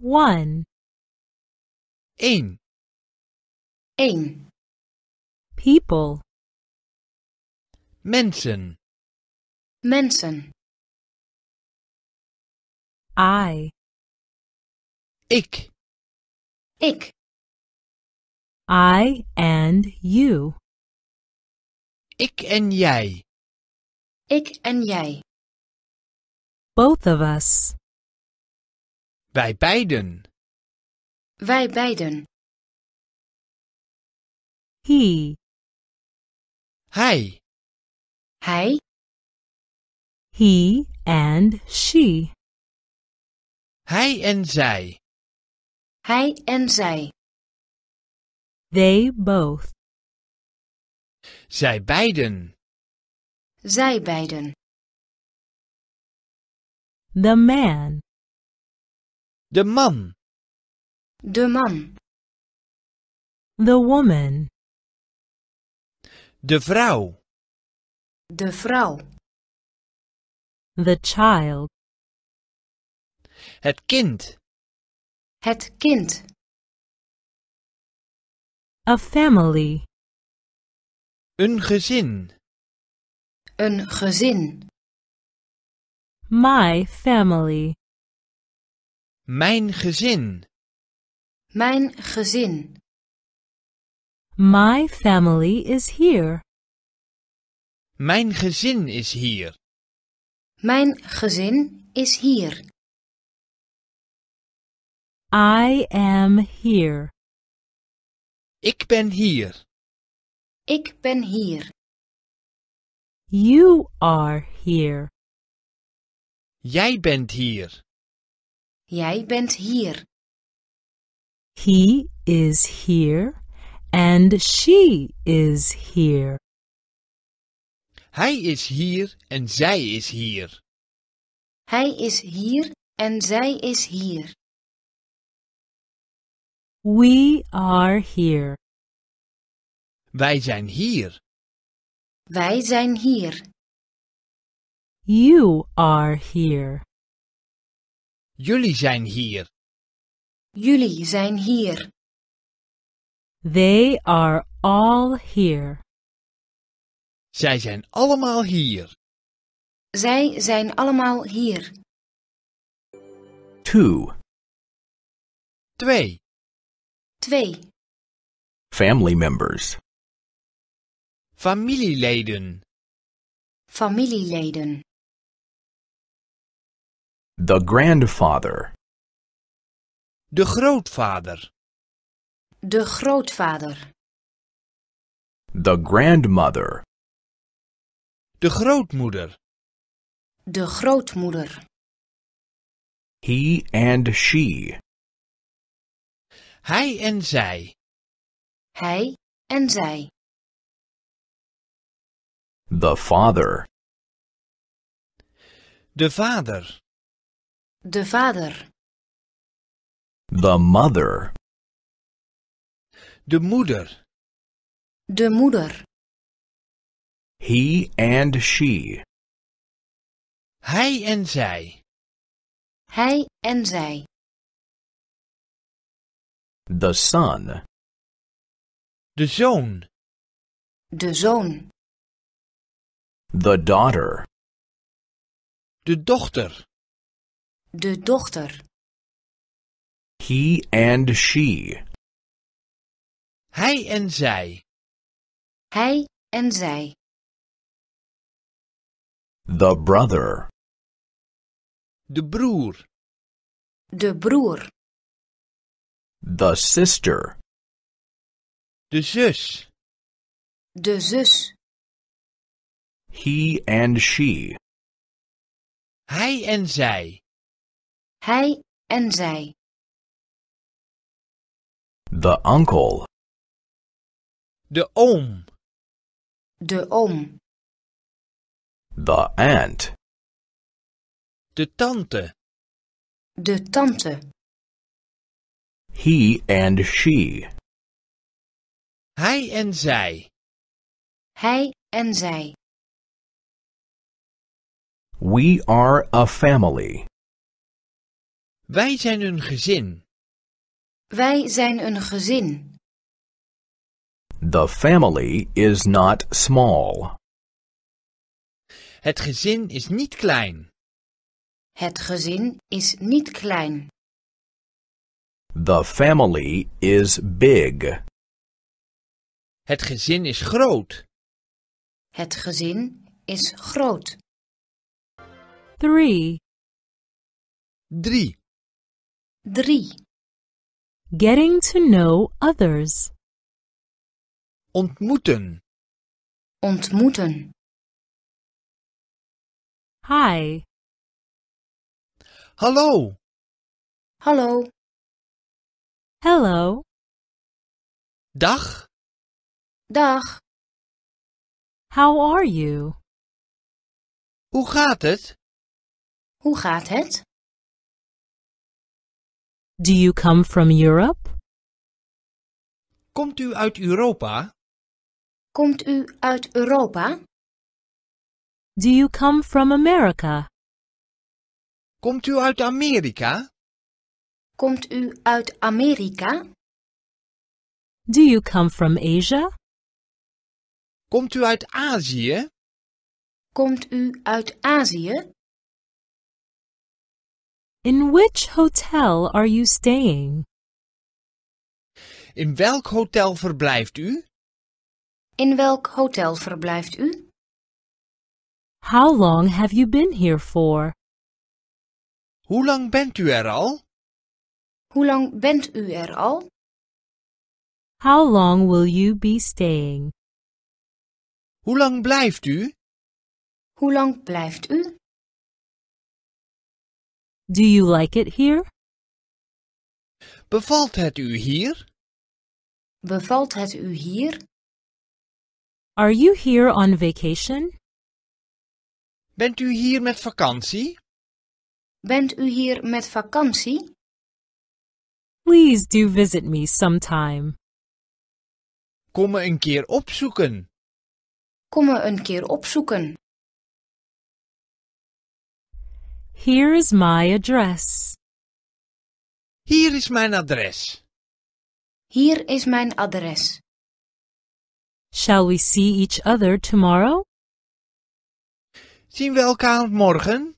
one. Eén. Eén. People. Mensen. Mensen. I. Ik. Ik. I and you. Ik en jij. Ik en jij. Both of us. Wij beiden. Wij beiden. He. Hij. Hij. He and she. Hij en zij. Hij en zij. They both. Zij beiden. Zij beiden. The man. De man. De man. The woman. De vrouw. De vrouw. The child. Het kind. Het kind. A family. Een gezin. Een gezin. My family. Mijn gezin. Mijn gezin. My family is here. Mijn gezin is hier. Mijn gezin is hier. I am here. Ik ben hier. Ik ben hier. You are here. Jij bent hier. Jij bent hier. He is here and she is here. Hij is hier en zij is hier. Hij is hier en zij is hier. We are here. Wij zijn hier. Wij zijn hier. You are here. Jullie zijn hier. Jullie zijn hier. They are all here. Zij zijn allemaal hier. Zij zijn allemaal hier. 2. 2. 2. Family members. Familieleden. Familieleden. The grandfather. De grootvader. De grootvader. The grandmother. De grootmoeder. De grootmoeder. He and she. Hij en zij. Hij en zij. The father. De vader. De vader. The mother. De moeder. De moeder. He and she. Hij en zij. Hij en zij. The son. De zoon. De zoon. The daughter. De dochter. De dochter. He and she. Hij en zij. Hij en zij. The brother. De broer. De broer. The sister. De zus. De zus. He and she. Hij en zij. Hij en zij. The uncle. De oom. De oom. The aunt. De tante. De tante. He and she. Hij en zij. Hij en zij. We are a family. Wij zijn een gezin. Wij zijn een gezin. The family is not small. Het gezin is niet klein. Het gezin is niet klein. The family is big. Het gezin is groot. Het gezin is groot. 3 3 3. Getting to know others. Ontmoeten. Ontmoeten. Hi. Hallo. Hallo. Hello. Dag. Dag. How are you? Hoe gaat het? Hoe gaat het? Do you come from Europe? Komt u uit Europa? Komt u uit Europa? Do you come from America? Komt u uit Amerika? Komt u uit Amerika? Do you come from Asia? Komt u uit Azië? Komt u uit Azië? In which hotel are you staying? In welk hotel verblijft u? In welk hotel verblijft u? How long have you been here for? Hoe lang bent u er al? Hoe lang bent u er al? How long will you be staying? Hoe lang blijft u? Hoe lang blijft u? Do you like it here? Bevalt het u hier? Bevalt het u hier? Are you here on vacation? Bent u hier met vakantie? Bent u hier met vakantie? Please do visit me sometime. Kom me een keer opzoeken. Kom me een keer opzoeken. Here is my address. Here is mijn adres. Hier is mijn adres. Shall we see each other tomorrow? Zien we elkaar morgen?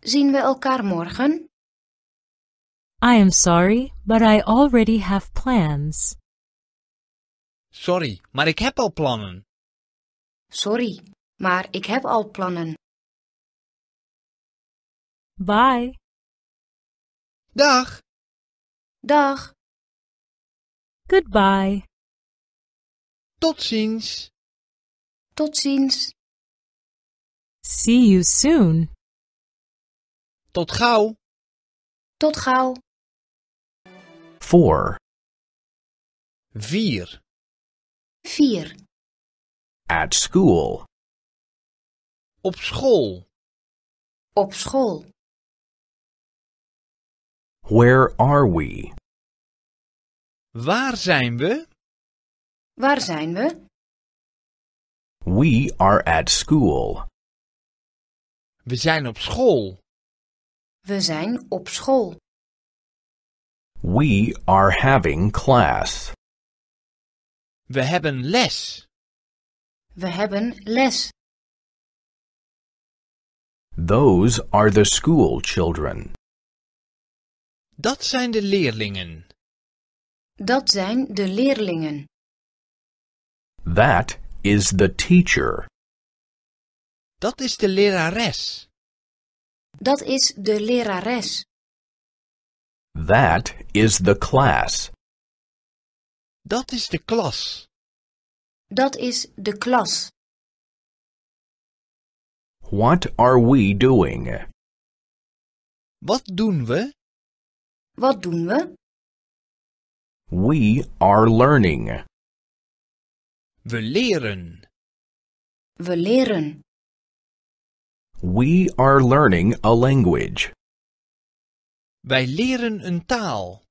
Zien we elkaar morgen? I am sorry, but I already have plans. Sorry, maar ik heb al plannen. Sorry, maar ik heb al plannen. Bye. Dag. Dag. Goodbye. Tot ziens. Tot ziens. See you soon. Tot gauw. Tot gauw. 4. Vier. 4. At school. Op school. Op school. Where are we? Waar zijn we? Waar zijn we? We are at school. We zijn op school. We zijn op school. We are having class. We hebben les. We hebben les. Those are the school children. Dat zijn de leerlingen. Dat zijn de leerlingen. That is the teacher. Dat is de lerares. Dat is de lerares. That is the class. Dat is de klas. Dat is de klas. What are we doing? Wat doen we? Wat doen we? We are learning. We leren. We leren. We are learning a language. Wij leren een taal.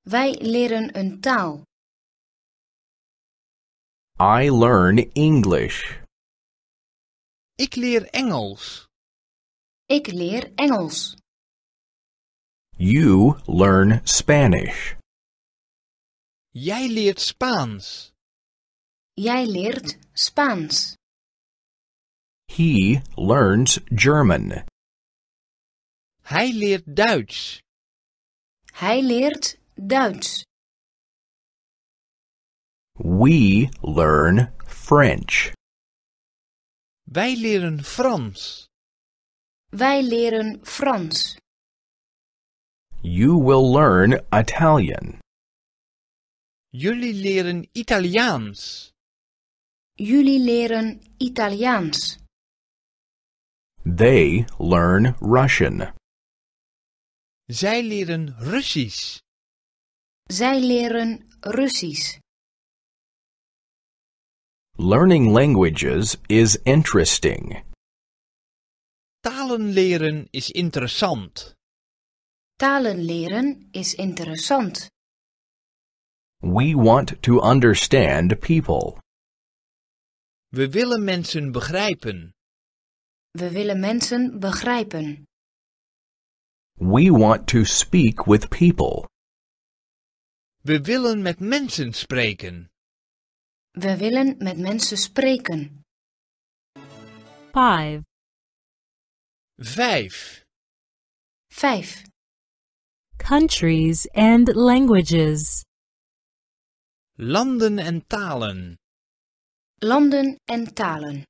Wij leren een taal. I learn English. Ik leer Engels. Ik leer Engels. You learn Spanish. Jij leert Spaans. Jij leert Spaans. He learns German. Hij leert Duits. Hij leert Duits. We learn French. Wij leren Frans. Wij leren Frans. You will learn Italian. Jullie leren Italiaans. Jullie leren Italiaans. They learn Russian. Zij leren Russisch. Zij leren Russisch. Learning languages is interesting. Talen leren is interessant. Talen leren is interessant. We want to understand people. We willen mensen begrijpen. We willen mensen begrijpen. We want to speak with people. We willen met mensen spreken. We willen met mensen spreken. 5 5 countries and languages. Landen en talen. Landen en talen.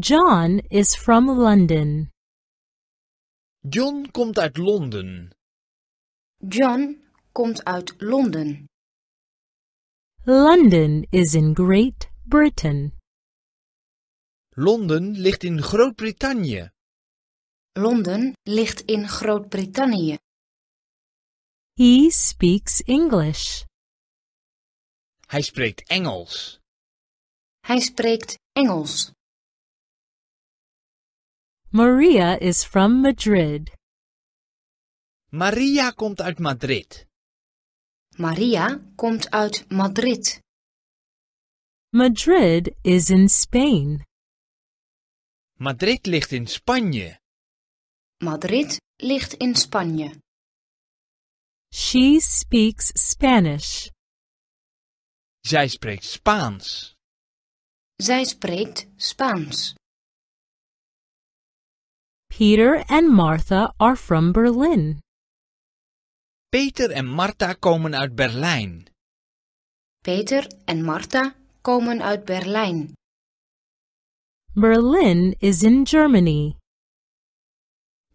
John is from London. John komt uit Londen. John komt uit Londen. London is in Great Britain. Londen ligt in Groot-Brittannië. Londen ligt in Groot-Brittannië. He speaks English. Hij spreekt Engels. Hij spreekt Engels. Maria is from Madrid. Maria komt uit Madrid. Maria komt uit Madrid. Madrid is in Spain. Madrid ligt in Spanje. Madrid ligt in Spanje. She speaks Spanish. Zij spreekt Spaans. Zij spreekt Spaans. Peter and Martha are from Berlin. Peter en Martha komen uit Berlijn. Peter en Martha komen uit Berlijn. Berlin is in Germany.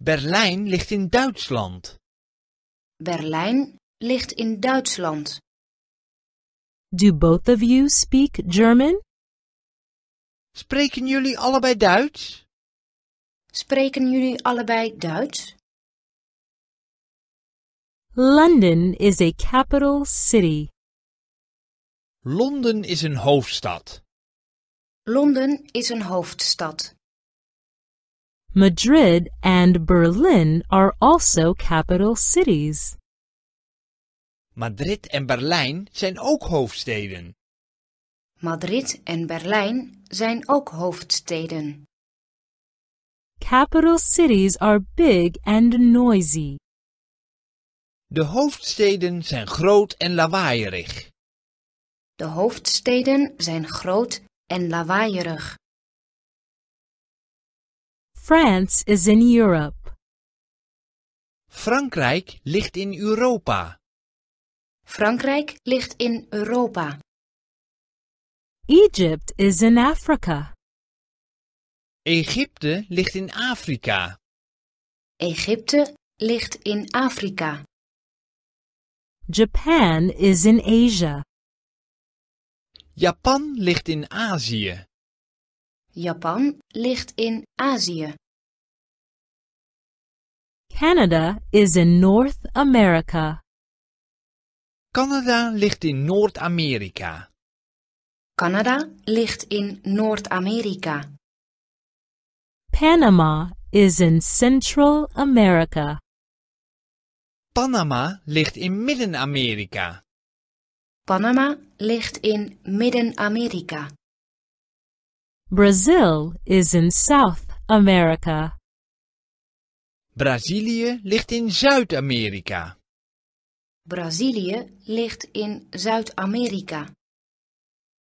Berlijn ligt in Duitsland. Berlijn ligt in Duitsland. Do both of you speak German? Spreken jullie allebei Duits? Spreken jullie allebei Duits? London is a capital city. Londen is een hoofdstad. Londen is een hoofdstad. Madrid and Berlin are also capital cities. Madrid en Berlijn zijn ook hoofdsteden. Madrid en Berlijn zijn ook hoofdsteden. Capital cities are big and noisy. De hoofdsteden zijn groot en lawaaierig. De hoofdsteden zijn groot en lawaaierig. France is in Europe. Frankrijk ligt in Europa. Frankrijk ligt in Europa. Egypt is in Africa. Egypte ligt in Afrika. Egypte ligt in Afrika. Japan is in Asia. Japan ligt in Azië. Japan ligt in Azië. Canada is in North America. Canada ligt in Noord-Amerika. Canada ligt in Noord-Amerika. Panama is in Central America. Panama ligt in Midden-Amerika. Panama ligt in Midden-Amerika. Brazil is in South America. Brazilië ligt in Zuid-Amerika. Brazilië ligt in Zuid-Amerika.